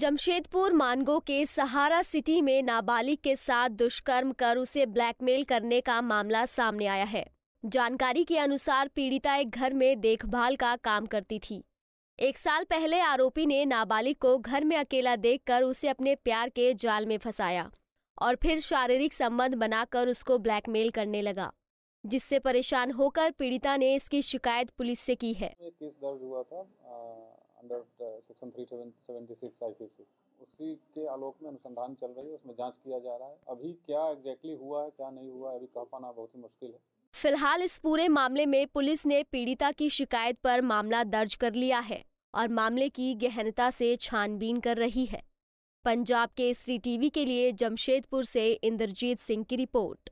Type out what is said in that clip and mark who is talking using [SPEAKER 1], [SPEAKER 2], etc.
[SPEAKER 1] जमशेदपुर मानगो के सहारा सिटी में नाबालिग के साथ दुष्कर्म कर उसे ब्लैकमेल करने का मामला सामने आया है जानकारी के अनुसार पीड़िता एक घर में देखभाल का काम करती थी एक साल पहले आरोपी ने नाबालिग को घर में अकेला देखकर उसे अपने प्यार के जाल में फंसाया और फिर शारीरिक संबंध बनाकर उसको ब्लैकमेल करने लगा जिससे परेशान होकर पीड़िता ने इसकी शिकायत पुलिस से की है
[SPEAKER 2] एक केस दर्ज हुआ था अंडर सेक्शन 376 आईपीसी उसी के आलोक में अनुसंधान चल रही है उसमें जांच किया जा रहा है अभी क्या एग्जैक्टली हुआ है क्या नहीं हुआ है अभी कह पाना बहुत ही मुश्किल है
[SPEAKER 1] फिलहाल इस पूरे मामले में पुलिस ने पीड़िता की शिकायत पर मामला दर्ज कर लिया है और मामले की गहनता से छानबीन कर रही है पंजाब के श्री टीवी के लिए जमशेदपुर से इंद्रजीत सिंह की रिपोर्ट